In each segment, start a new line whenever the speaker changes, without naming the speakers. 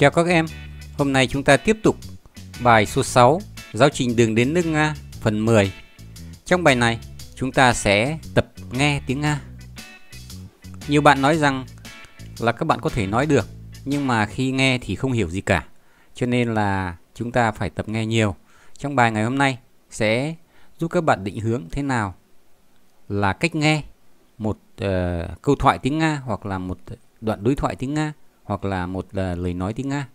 Chào các em, hôm nay chúng ta tiếp tục bài số 6 Giáo trình đường đến nước Nga phần 10 Trong bài này chúng ta sẽ tập nghe tiếng Nga Nhiều bạn nói rằng là các bạn có thể nói được nhưng mà khi nghe thì không hiểu gì cả Cho nên là chúng ta phải tập nghe nhiều Trong bài ngày hôm nay sẽ giúp các bạn định hướng thế nào là cách nghe một uh, câu thoại tiếng Nga hoặc là một đoạn đối thoại tiếng Nga hoặc là một là lời nói tiếng Nga.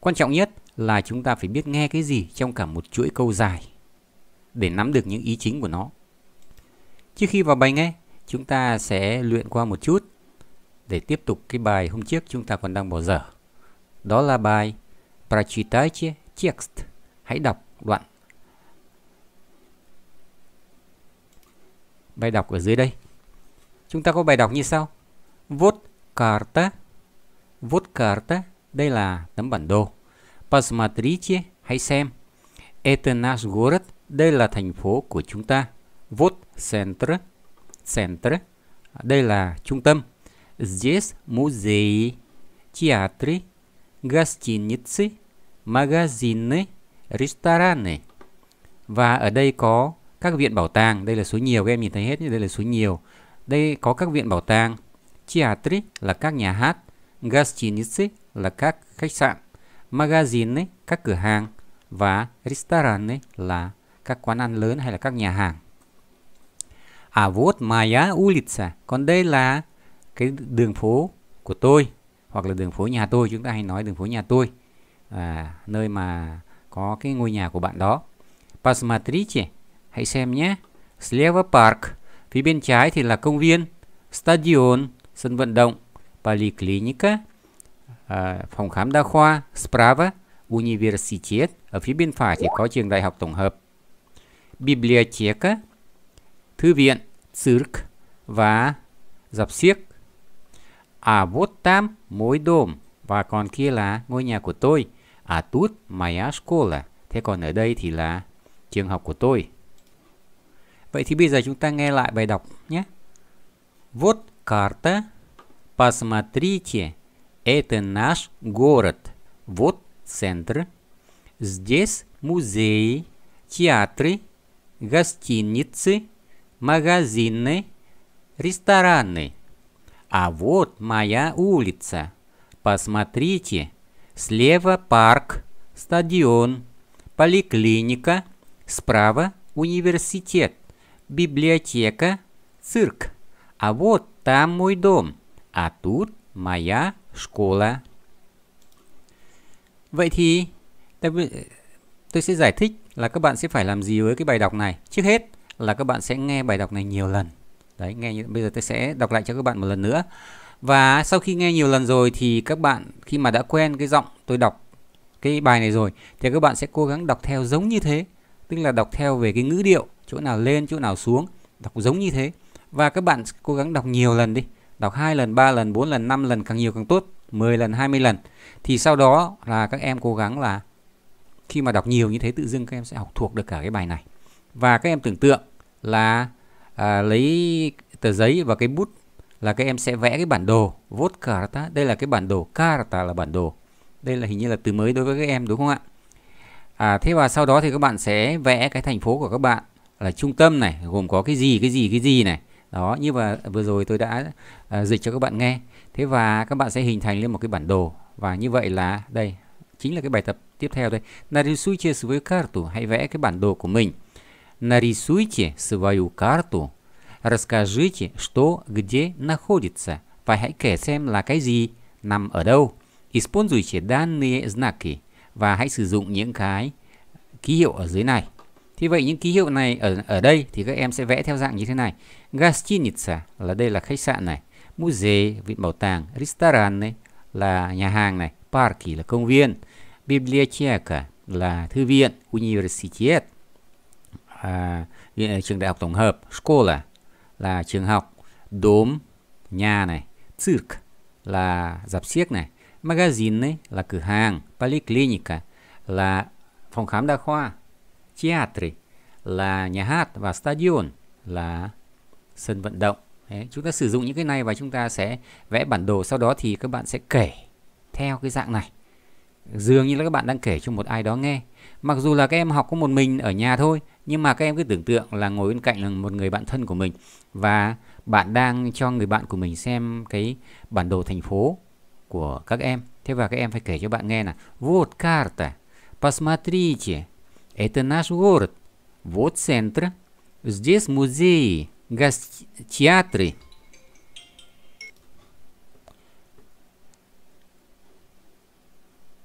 Quan trọng nhất là chúng ta phải biết nghe cái gì trong cả một chuỗi câu dài để nắm được những ý chính của nó. Trước khi vào bài nghe, chúng ta sẽ luyện qua một chút để tiếp tục cái bài hôm trước chúng ta còn đang bỏ dở. Đó là bài Прочитайте text Hãy đọc đoạn. Bài đọc ở dưới đây. Chúng ta có bài đọc như sau. vốt Карта. Вот карта. Đây là tấm bản đồ. Посмотрите. Hãy xem. Это наш город. Đây là thành phố của chúng ta. Вот центр. Центр. Đây là trung tâm. Здесь музеи, театры, гостиницы, магазины, рестораны. Và ở đây có các viện bảo tàng. Đây là số nhiều. Các em nhìn thấy hết. Đây là số nhiều. Đây có các viện bảo tàng театры là các nhà hát, гостиницы là các khách sạn, magazine các cửa hàng và ristorane là các quán ăn lớn hay là các nhà hàng. À вот моя улица. Còn đây là cái đường phố của tôi hoặc là đường phố nhà tôi. Chúng ta hay nói đường phố nhà tôi. À, nơi mà có cái ngôi nhà của bạn đó. Посмотрите. Hãy xem nhé. Slava Park. Phía bên trái thì là công viên. Stadion sân vận động, поликлиника, à, phòng khám đa khoa, Sprava, Universitet, ở phía bên phải thì có trường đại học tổng hợp, Bibliotheca, thư viện, Circ và dập siếc. À vốt tam mối đồm và còn kia là ngôi nhà của tôi. À tút maya là Thế còn ở đây thì là trường học của tôi. Vậy thì bây giờ chúng ta nghe lại bài đọc nhé. Vốt карта. Посмотрите, это наш город. Вот центр. Здесь музеи, театры, гостиницы, магазины, рестораны. А вот моя улица. Посмотрите, слева парк, стадион, поликлиника, справа университет, библиотека, цирк. А вот Там мой дом, а тут моя школа. Vậy thì tôi sẽ giải thích là các bạn sẽ phải làm gì với cái bài đọc này. Trước hết là các bạn sẽ nghe bài đọc này nhiều lần. Đấy, nghe như, bây giờ tôi sẽ đọc lại cho các bạn một lần nữa. Và sau khi nghe nhiều lần rồi thì các bạn khi mà đã quen cái giọng tôi đọc cái bài này rồi thì các bạn sẽ cố gắng đọc theo giống như thế, tức là đọc theo về cái ngữ điệu, chỗ nào lên, chỗ nào xuống, đọc giống như thế và các bạn cố gắng đọc nhiều lần đi đọc hai lần ba lần bốn lần năm lần càng nhiều càng tốt 10 lần 20 lần thì sau đó là các em cố gắng là khi mà đọc nhiều như thế tự dưng các em sẽ học thuộc được cả cái bài này và các em tưởng tượng là à, lấy tờ giấy và cái bút là các em sẽ vẽ cái bản đồ vốt carta đây là cái bản đồ carta là bản đồ đây là hình như là từ mới đối với các em đúng không ạ à, thế và sau đó thì các bạn sẽ vẽ cái thành phố của các bạn là trung tâm này gồm có cái gì cái gì cái gì này đó như và vừa rồi tôi đã uh, dịch cho các bạn nghe thế và các bạn sẽ hình thành lên một cái bản đồ và như vậy là đây chính là cái bài tập tiếp theo đây нарисуйте свою карту hãy vẽ cái bản đồ của mình нарисуйте свою карту расскажите что где находится và hãy kể xem là cái gì nằm ở đâu используйте данные знаки và hãy sử dụng những cái ký hiệu ở dưới này thì vậy những ký hiệu này ở ở đây thì các em sẽ vẽ theo dạng như thế này. Gastinitsa là đây là khách sạn này, muze viện bảo tàng, restaurant này là nhà hàng này, parki là công viên, biblioteca là thư viện, universitet à, à trường đại học tổng hợp, schola là trường học, đốm nhà này, circ là dạp xiếc này, magazine ấy là cửa hàng, polyclinica là phòng khám đa khoa, театры là nhà hát và stadion là sân vận động. Đấy, chúng ta sử dụng những cái này và chúng ta sẽ vẽ bản đồ sau đó thì các bạn sẽ kể theo cái dạng này. Dường như là các bạn đang kể cho một ai đó nghe. Mặc dù là các em học có một mình ở nhà thôi, nhưng mà các em cứ tưởng tượng là ngồi bên cạnh là một người bạn thân của mình và bạn đang cho người bạn của mình xem cái bản đồ thành phố của các em. Thế và các em phải kể cho bạn nghe là Вот карта, посмотрите, Это наш город. Вот центр. Здесь музеи, гостеатры.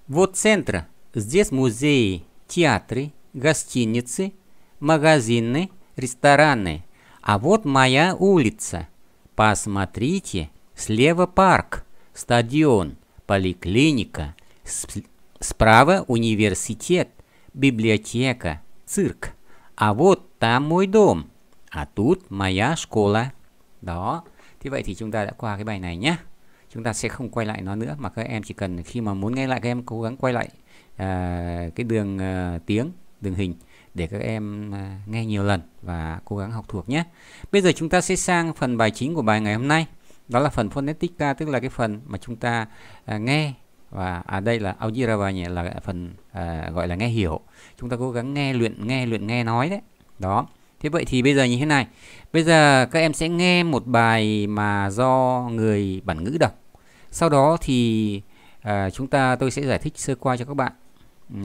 Вот центр. Здесь музеи, театры, гостиницы, магазины, рестораны. А вот моя улица. Посмотрите, слева парк, стадион, поликлиника, справа университет. библиотека, цирк. А вот там мой дом. А тут моя школа. Đó. Thế vậy thì chúng ta đã qua cái bài này nhé. Chúng ta sẽ không quay lại nó nữa mà các em chỉ cần khi mà muốn nghe lại các em cố gắng quay lại à, cái đường à, tiếng, đường hình để các em à, nghe nhiều lần và cố gắng học thuộc nhé. Bây giờ chúng ta sẽ sang phần bài chính của bài ngày hôm nay. Đó là phần phonetica tức là cái phần mà chúng ta à, nghe và à đây là Aujira và audiravanya là phần à, gọi là nghe hiểu chúng ta cố gắng nghe luyện nghe luyện nghe nói đấy đó thế vậy thì bây giờ như thế này bây giờ các em sẽ nghe một bài mà do người bản ngữ đọc sau đó thì à, chúng ta tôi sẽ giải thích sơ qua cho các bạn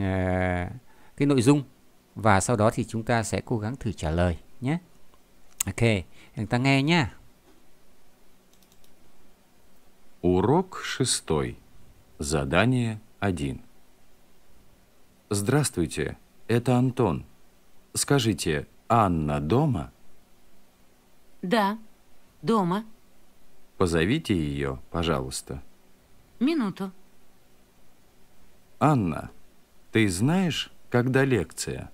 à, cái nội dung và sau đó thì chúng ta sẽ cố gắng thử trả lời nhé ok chúng ta nghe nhá
Урок шестой. Задание 1. Здравствуйте, это Антон. Скажите, Анна дома?
Да, дома.
Позовите ее, пожалуйста. Минуту. Анна, ты знаешь, когда лекция?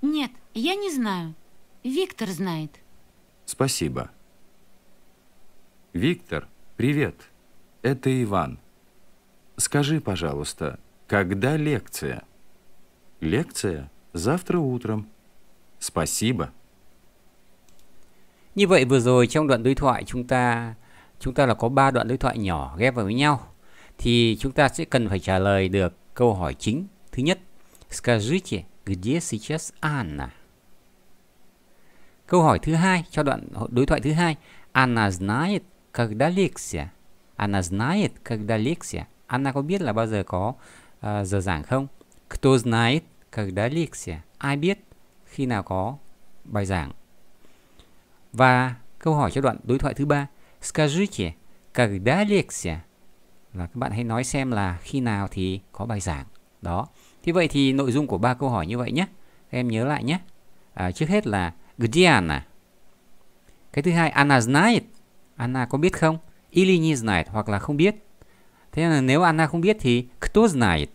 Нет, я не знаю. Виктор знает.
Спасибо. Виктор, привет. Это Иван. Скажи, пожалуйста, когда лекция? Лекция завтра утром. Спасибо.
Như vậy vừa rồi trong đoạn đối thoại chúng ta chúng ta là có 3 đoạn đối thoại nhỏ ghép vào với nhau thì chúng ta sẽ cần phải trả lời được câu hỏi chính. Thứ nhất, Скажите, где сейчас Anna? Câu hỏi thứ hai cho đoạn đối thoại thứ hai. Anna знает, когда лекция. Она знает, когда лекция. Anna có biết là bao giờ có uh, giờ giảng không? Кто знает, когда лекция? Ai biết khi nào có bài giảng? Và câu hỏi cho đoạn đối thoại thứ ba. Скажите, когда лекция? Là các bạn hãy nói xem là khi nào thì có bài giảng. Đó. Thế vậy thì nội dung của ba câu hỏi như vậy nhé. Em nhớ lại nhé. À, trước hết là Где Anna? Cái thứ hai, Anna знает. Anna có biết không? Или не знает, hoặc là không biết. thế là nếu она không biết thì кто знает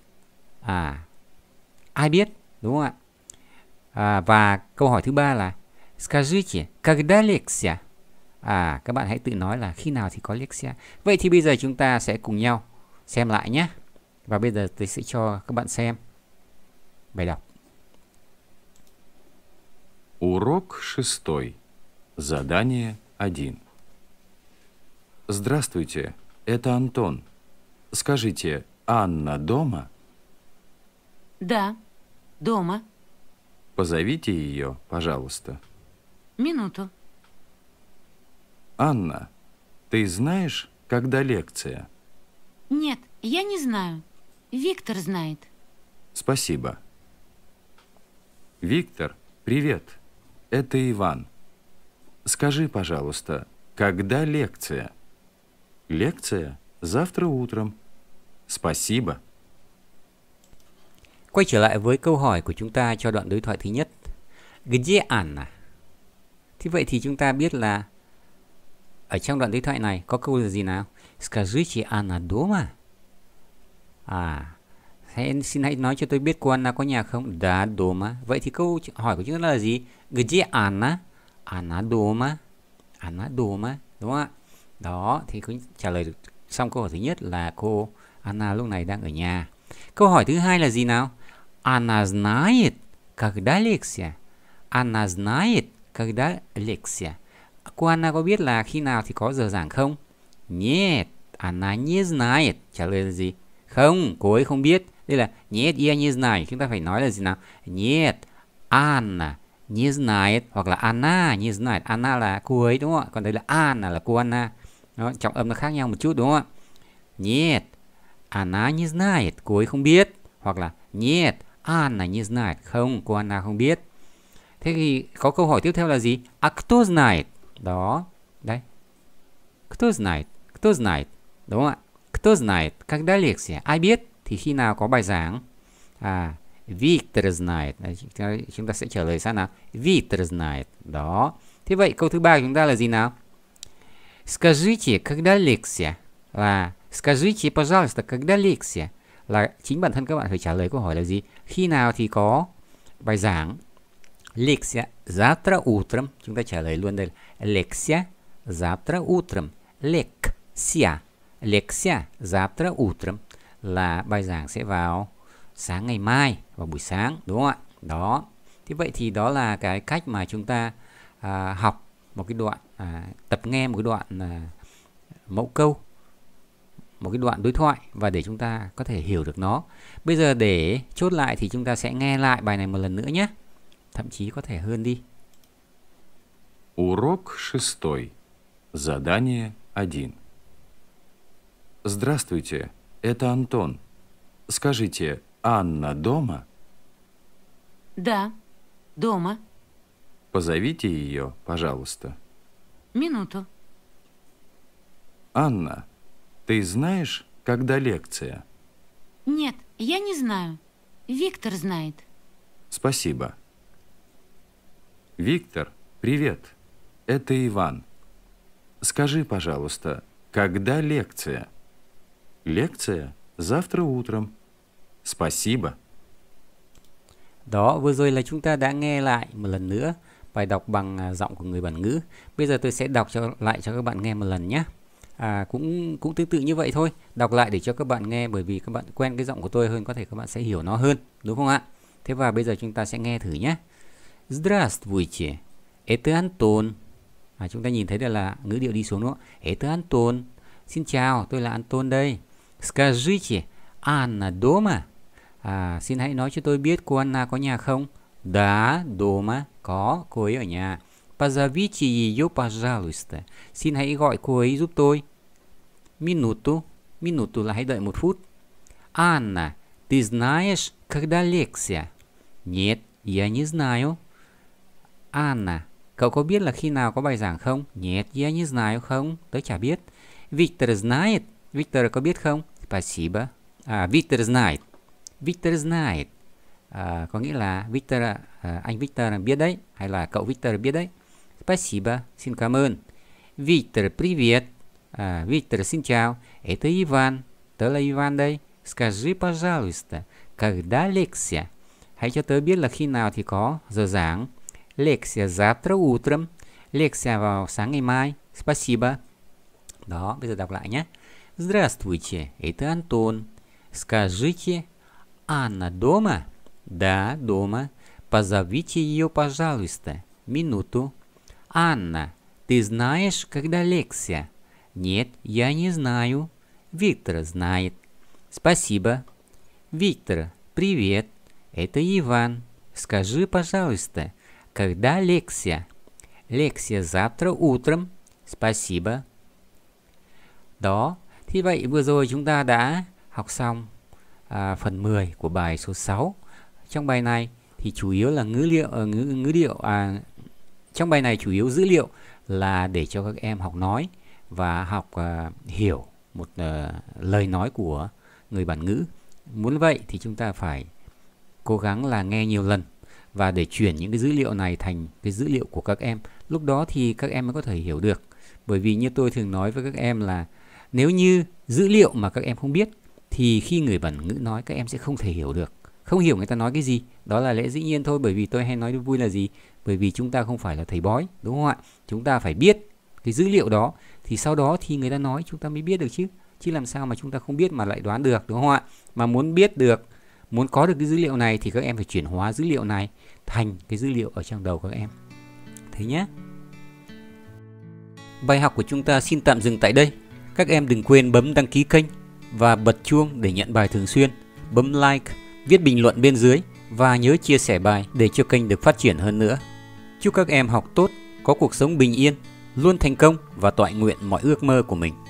à ai biết đúng không ạ à, và câu hỏi thứ ba là скажите когда лекция à các bạn hãy tự nói là khi nào thì có лекция vậy thì bây giờ chúng ta sẽ cùng nhau xem lại nhé và bây giờ tôi sẽ cho các bạn xem bài đọc
Урок шестой. Задание 1. Здравствуйте, это Антон. Скажите, Анна дома?
Да, дома.
Позовите ее, пожалуйста. Минуту. Анна, ты знаешь, когда лекция?
Нет, я не знаю. Виктор знает.
Спасибо. Виктор, привет. Это Иван. Скажи, пожалуйста, когда лекция? Лекция? Завтра утром.
Спасибо. Quay trở lại với câu hỏi của chúng ta cho đoạn đối thoại thứ nhất. Где Anna? Thì vậy thì chúng ta biết là ở trong đoạn đối thoại này có câu là gì nào? Скажите Anna дома? À, hãy, xin hãy nói cho tôi biết cô Anna có nhà không? Да, дома. Vậy thì câu hỏi của chúng ta là gì? Где Anna? Anna дома? Anna дома. Đúng không ạ? Đó, thì cũng trả lời được Xong câu hỏi thứ nhất là cô Anna lúc này đang ở nhà. Câu hỏi thứ hai là gì nào? Anna знает, когда лекция. Она знает, когда лекция. Cô Anna có biết là khi nào thì có giờ giảng không? Нет, она не знает. Trả lời là gì? Không, cô ấy không biết. Đây là нет, я не знаю. Chúng ta phải nói là gì nào? Нет, Anna не знает. Hoặc là Anna не знает. Anna là cô ấy đúng không ạ? Còn đây là Anna là cô Anna. Đó, trọng âm nó khác nhau một chút đúng không ạ? Нет, она не знает, cô ấy không biết. Hoặc là нет, Anna не знает, không, cô Anna không biết. Thế thì có câu hỏi tiếp theo là gì? А кто знает? Đó, đấy. Кто знает? Кто знает? Đúng không ạ? Кто знает? Когда лекция? Ai biết? Thì khi nào có bài giảng? À, Виктор знает. chúng ta sẽ trả lời sao nào? Виктор знает. Đó. Thế vậy câu thứ ba chúng ta là gì nào? Скажите, когда лекция? Là Скажите, пожалуйста, когда лекция? Là chính bản thân các bạn phải trả lời câu hỏi là gì? Khi nào thì có bài giảng? Лекция завтра утром. Chúng ta trả lời luôn đây là лекция завтра утром. Лекция. Лекция завтра утром là bài giảng sẽ vào sáng ngày mai vào buổi sáng đúng không ạ? Đó. Thế vậy thì đó là cái cách mà chúng ta à, học một cái đoạn à, tập nghe một cái đoạn à, mẫu câu một cái đoạn đối thoại và để chúng ta có thể hiểu được nó bây giờ để chốt lại thì chúng ta sẽ nghe lại bài này một lần nữa nhé thậm chí có thể hơn đi
Урок шестой. Задание один. Здравствуйте, это Антон. Скажите, Анна дома?
Да, дома.
Позовите ее, пожалуйста. Минуту. Анна, ты знаешь, когда лекция?
Нет, я не знаю. Виктор знает.
Спасибо. Виктор, привет. Это Иван. Скажи, пожалуйста, когда лекция? Лекция
завтра утром.
Спасибо.
Đó vừa rồi là chúng ta đã nghe lại một lần nữa bài đọc bằng à, giọng của người bản ngữ bây giờ tôi sẽ đọc cho lại cho các bạn nghe một lần nhé à, cũng cũng tương tự như vậy thôi đọc lại để cho các bạn nghe bởi vì các bạn quen cái giọng của tôi hơn có thể các bạn sẽ hiểu nó hơn đúng không ạ thế và bây giờ chúng ta sẽ nghe thử nhé Здравствуйте это Антон à, chúng ta nhìn thấy đây là ngữ điệu đi xuống nữa это Антон xin chào tôi là Anton đây скажите Anna дома à, xin hãy nói cho tôi biết cô Anna có nhà không Да, дома. Có, cô ấy ở nhà. Позовите ее, пожалуйста. Xin hãy gọi cô ấy giúp tôi. Минуту. Минуту là hãy đợi một phút. Анна, ты знаешь, когда лекция? Нет, я не знаю. Анна, cậu có biết là khi nào có bài giảng không? Нет, я не знаю không. Tớ chả biết. Виктор знает. Виктор có biết không? Спасибо. À, а, Виктор знает. Виктор знает à, có nghĩa là Victor à, anh Victor biết đấy hay là cậu Victor biết đấy спасибо xin cảm ơn Виктор привет à, Виктор xin chào это Иван tớ là Иван đây скажи пожалуйста когда лекция hãy cho tớ biết là khi nào thì có giờ giảng лекция завтра утром лекция vào sáng ngày mai спасибо đó bây giờ đọc lại nhé Здравствуйте, это Антон. Скажите, Анна дома? «Да, дома. Позовите ее, пожалуйста. Минуту». «Анна, ты знаешь, когда Лексия? «Нет, я не знаю». «Виктор знает». «Спасибо». «Виктор, привет. Это Иван. Скажи, пожалуйста, когда Лексия? Лексия завтра утром». «Спасибо». Đó, Thì vậy vừa rồi chúng ta đã học xong à, phần 10 của bài số 6 trong bài này thì chủ yếu là ngữ liệu uh, ngữ ngữ liệu à trong bài này chủ yếu dữ liệu là để cho các em học nói và học uh, hiểu một uh, lời nói của người bản ngữ muốn vậy thì chúng ta phải cố gắng là nghe nhiều lần và để chuyển những cái dữ liệu này thành cái dữ liệu của các em lúc đó thì các em mới có thể hiểu được bởi vì như tôi thường nói với các em là nếu như dữ liệu mà các em không biết thì khi người bản ngữ nói các em sẽ không thể hiểu được không hiểu người ta nói cái gì đó là lẽ dĩ nhiên thôi bởi vì tôi hay nói vui là gì bởi vì chúng ta không phải là thầy bói đúng không ạ chúng ta phải biết cái dữ liệu đó thì sau đó thì người ta nói chúng ta mới biết được chứ chứ làm sao mà chúng ta không biết mà lại đoán được đúng không ạ mà muốn biết được muốn có được cái dữ liệu này thì các em phải chuyển hóa dữ liệu này thành cái dữ liệu ở trong đầu các em thế nhé bài học của chúng ta xin tạm dừng tại đây các em đừng quên bấm đăng ký kênh và bật chuông để nhận bài thường xuyên bấm like viết bình luận bên dưới và nhớ chia sẻ bài để cho kênh được phát triển hơn nữa. Chúc các em học tốt, có cuộc sống bình yên, luôn thành công và toại nguyện mọi ước mơ của mình.